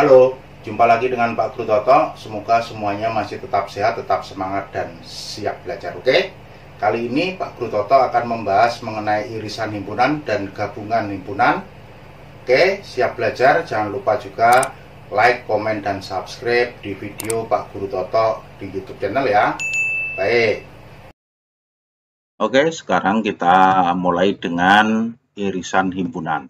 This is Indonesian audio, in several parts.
Halo, jumpa lagi dengan Pak Guru Toto. Semoga semuanya masih tetap sehat, tetap semangat dan siap belajar, oke? Kali ini Pak Guru Toto akan membahas mengenai irisan himpunan dan gabungan himpunan. Oke, siap belajar. Jangan lupa juga like, komen, dan subscribe di video Pak Guru Toto di YouTube channel ya. Baik. Oke, sekarang kita mulai dengan irisan himpunan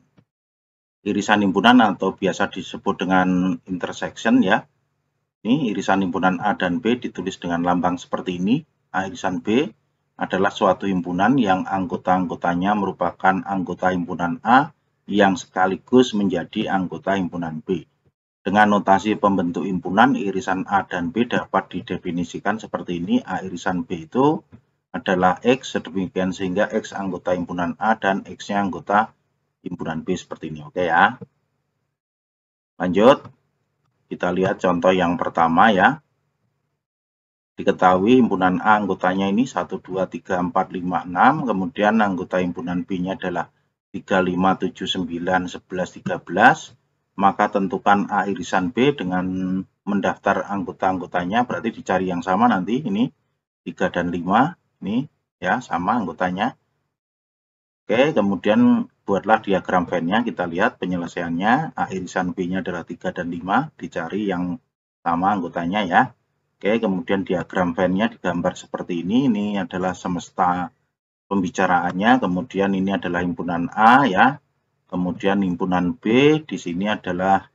irisan himpunan atau biasa disebut dengan intersection ya. Ini irisan himpunan A dan B ditulis dengan lambang seperti ini. A irisan B adalah suatu himpunan yang anggota-anggotanya merupakan anggota himpunan A yang sekaligus menjadi anggota himpunan B. Dengan notasi pembentuk himpunan, irisan A dan B dapat didefinisikan seperti ini. A irisan B itu adalah X, sedemikian sehingga X anggota himpunan A dan X-nya anggota himpunan B seperti ini. Oke ya. Lanjut. Kita lihat contoh yang pertama ya. Diketahui himpunan A anggotanya ini 1, 2, 3, 4, 5, 6. Kemudian anggota himpunan B-nya adalah 3, 5, 7, 9, 11, 13. Maka tentukan A irisan B dengan mendaftar anggota-anggotanya. Berarti dicari yang sama nanti. Ini 3 dan 5. Ini ya sama anggotanya. Oke, kemudian buatlah diagram venn-nya, kita lihat penyelesaiannya, A irisan B-nya adalah 3 dan 5, dicari yang sama anggotanya ya. Oke, kemudian diagram venn-nya digambar seperti ini, ini adalah semesta pembicaraannya, kemudian ini adalah himpunan A ya, kemudian himpunan B, di sini adalah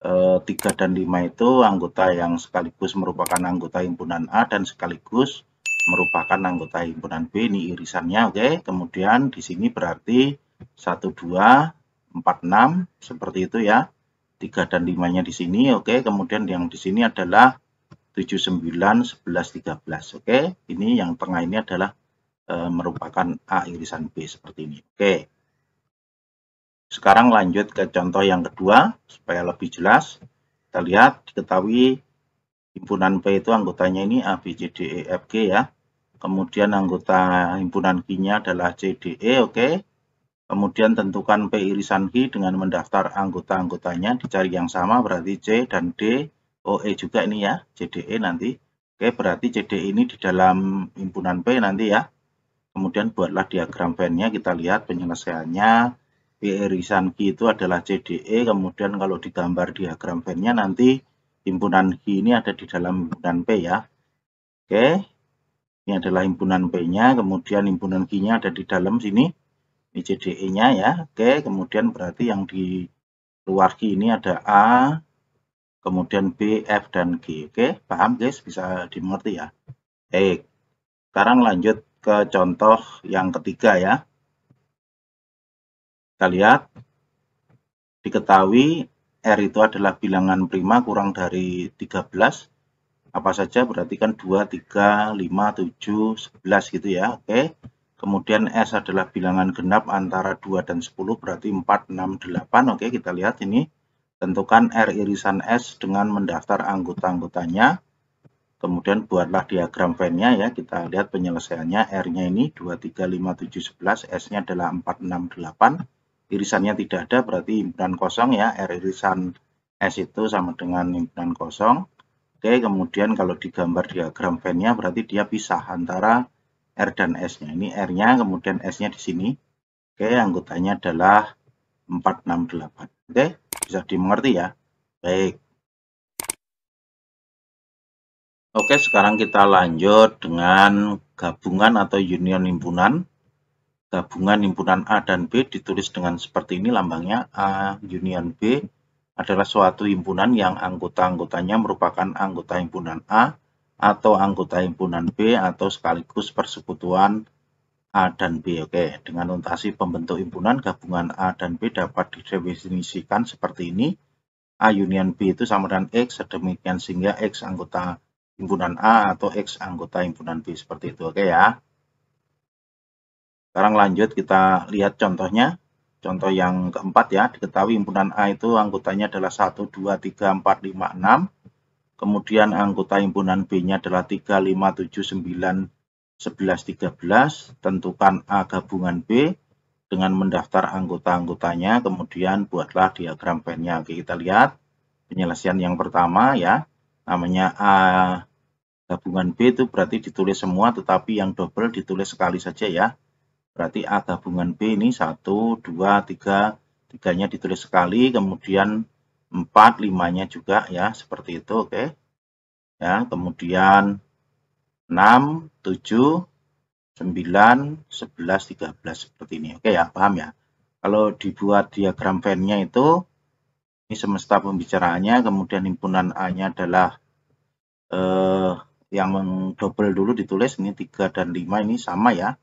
e, eh, 3 dan 5 itu anggota yang sekaligus merupakan anggota himpunan A dan sekaligus merupakan anggota himpunan B, ini irisannya, oke, kemudian di sini berarti 1, 2, 4, 6, seperti itu ya. 3 dan 5-nya di sini, oke. Okay. Kemudian yang di sini adalah 7, 9, 11, 13, oke. Okay. Ini yang tengah ini adalah e, merupakan A irisan B seperti ini, oke. Okay. Sekarang lanjut ke contoh yang kedua, supaya lebih jelas. Kita lihat, diketahui himpunan P itu anggotanya ini A, B, C, D, E, F, G ya. Kemudian anggota himpunan Q-nya adalah C, D, E, oke. Okay Kemudian tentukan P irisan Q dengan mendaftar anggota-anggotanya, dicari yang sama berarti C dan D, o e juga ini ya, CDE nanti. Oke, berarti CDE ini di dalam impunan P nanti ya. Kemudian buatlah diagram Venn-nya, kita lihat penyelesaiannya. P irisan Q itu adalah CDE, kemudian kalau digambar diagram Venn-nya nanti impunan Q ini ada di dalam impunan P ya. Oke, ini adalah impunan P-nya, kemudian impunan Q-nya ada di dalam sini bcde nya ya. Oke, kemudian berarti yang di luar G ini ada A, kemudian B, F, dan G. Oke, paham guys? Bisa dimengerti ya. Baik, sekarang lanjut ke contoh yang ketiga ya. Kita lihat. Diketahui R itu adalah bilangan prima kurang dari 13. Apa saja berarti kan 2, 3, 5, 7, 11 gitu ya. Oke. Kemudian S adalah bilangan genap antara 2 dan 10 berarti 4, 6, 8. Oke, kita lihat ini. Tentukan R irisan S dengan mendaftar anggota-anggotanya. Kemudian buatlah diagram Venn-nya ya. Kita lihat penyelesaiannya. R-nya ini 2, 3, 5, 7, 11. S-nya adalah 4, 6, 8. Irisannya tidak ada berarti himpunan kosong ya. R irisan S itu sama dengan himpunan kosong. Oke, kemudian kalau digambar diagram Venn-nya berarti dia pisah antara R dan S-nya. Ini R-nya, kemudian S-nya di sini. Oke, anggotanya adalah 468. Oke, bisa dimengerti ya. Baik. Oke, sekarang kita lanjut dengan gabungan atau union himpunan. Gabungan himpunan A dan B ditulis dengan seperti ini lambangnya A union B adalah suatu himpunan yang anggota-anggotanya merupakan anggota himpunan A atau anggota himpunan B atau sekaligus persekutuan A dan B. Oke, dengan notasi pembentuk himpunan gabungan A dan B dapat didefinisikan seperti ini. A union B itu sama dengan X, sedemikian sehingga X anggota himpunan A atau X anggota himpunan B seperti itu. Oke ya. Sekarang lanjut kita lihat contohnya. Contoh yang keempat ya, diketahui himpunan A itu anggotanya adalah 1, 2, 3, 4, 5, 6. Kemudian anggota himpunan B-nya adalah 3, 5, 7, 9, 11, 13. Tentukan A gabungan B dengan mendaftar anggota-anggotanya. Kemudian buatlah diagram Venn-nya. Oke, kita lihat penyelesaian yang pertama ya. Namanya A gabungan B itu berarti ditulis semua tetapi yang double ditulis sekali saja ya. Berarti A gabungan B ini 1, 2, 3, 3-nya ditulis sekali. Kemudian 4, 5-nya juga ya, seperti itu, oke. Okay. Ya, kemudian 6, 7, 9, 11, 13 seperti ini. Oke okay ya, paham ya? Kalau dibuat diagram fan-nya itu ini semesta pembicaraannya, kemudian himpunan A-nya adalah eh yang double dulu ditulis ini 3 dan 5 ini sama ya.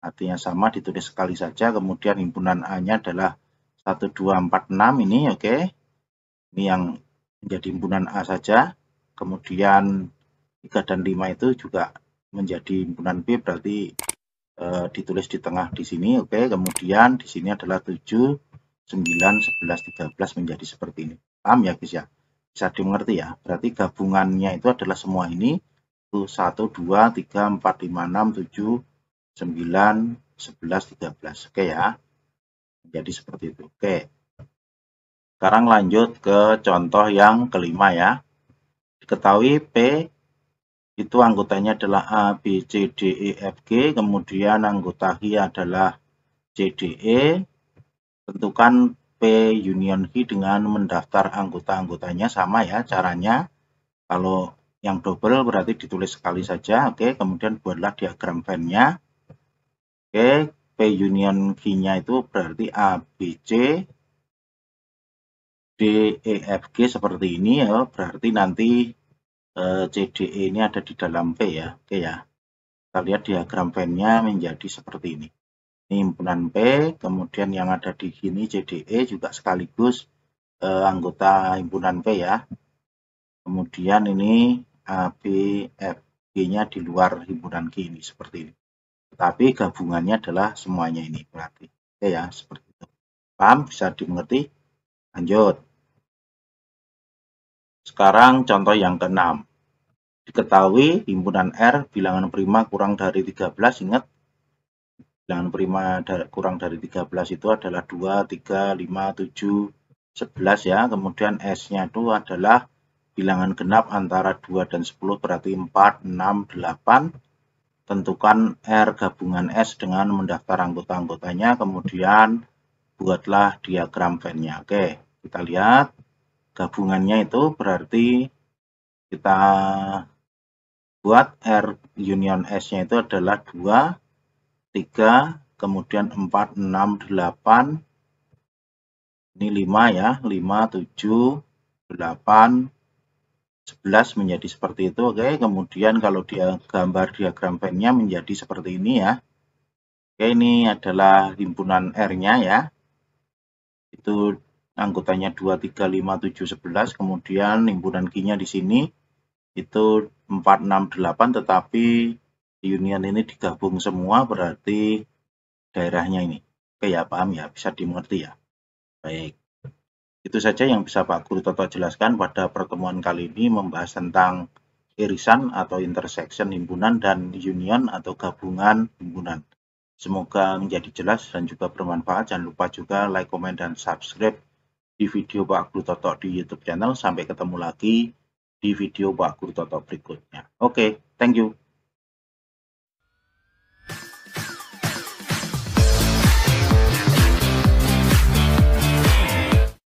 Artinya sama ditulis sekali saja, kemudian himpunan A-nya adalah 1 2 4 6 ini oke. Okay. Ini yang menjadi himpunan A saja. Kemudian 3 dan 5 itu juga menjadi himpunan B berarti e, ditulis di tengah di sini. Oke, kemudian di sini adalah 7, 9, 11, 13 menjadi seperti ini. Paham ya guys ya? Bisa dimengerti ya? Berarti gabungannya itu adalah semua ini. 1, 2, 3, 4, 5, 6, 7, 9, 11, 13. Oke ya. Jadi seperti itu. Oke. Sekarang lanjut ke contoh yang kelima ya. Diketahui P itu anggotanya adalah A, B, C, D, E, F, G. Kemudian anggota H adalah C, D, E. Tentukan P union H dengan mendaftar anggota-anggotanya sama ya caranya. Kalau yang double berarti ditulis sekali saja. Oke, kemudian buatlah diagram fan-nya. Oke, P union H nya itu berarti A, B, C. DEFG seperti ini ya berarti nanti eh, CDE ini ada di dalam P ya oke ya kita lihat diagram pennya menjadi seperti ini ini himpunan P kemudian yang ada di sini CDE juga sekaligus eh, anggota himpunan P ya kemudian ini ABFG nya di luar himpunan G ini seperti ini tetapi gabungannya adalah semuanya ini berarti oke ya seperti itu paham bisa dimengerti lanjut sekarang contoh yang keenam. Diketahui himpunan R bilangan prima kurang dari 13, ingat bilangan prima kurang dari 13 itu adalah 2, 3, 5, 7, 11 ya. Kemudian S-nya itu adalah bilangan genap antara 2 dan 10 berarti 4, 6, 8. Tentukan R gabungan S dengan mendaftar anggota-anggotanya kemudian buatlah diagram fan-nya. Oke, kita lihat. Gabungannya itu berarti kita buat R union S-nya itu adalah 2, 3, kemudian 4, 6, 8, ini 5 ya, 5, 7, 8, 11 menjadi seperti itu. Oke, kemudian kalau dia gambar diagram Venn-nya menjadi seperti ini ya. Oke, ini adalah himpunan R-nya ya. Itu Anggotanya 2, 3, 5, 7, 11, kemudian himpunan Q-nya di sini itu 4, 6, 8, tetapi union ini digabung semua berarti daerahnya ini. Oke ya, paham ya, bisa dimengerti ya. Baik, itu saja yang bisa Pak Guru Toto jelaskan pada pertemuan kali ini membahas tentang irisan atau intersection himpunan dan union atau gabungan himpunan. Semoga menjadi jelas dan juga bermanfaat. Jangan lupa juga like, comment, dan subscribe di video Pak Guru Toto di YouTube channel. Sampai ketemu lagi di video Pak Guru Toto berikutnya. Oke, okay, thank you.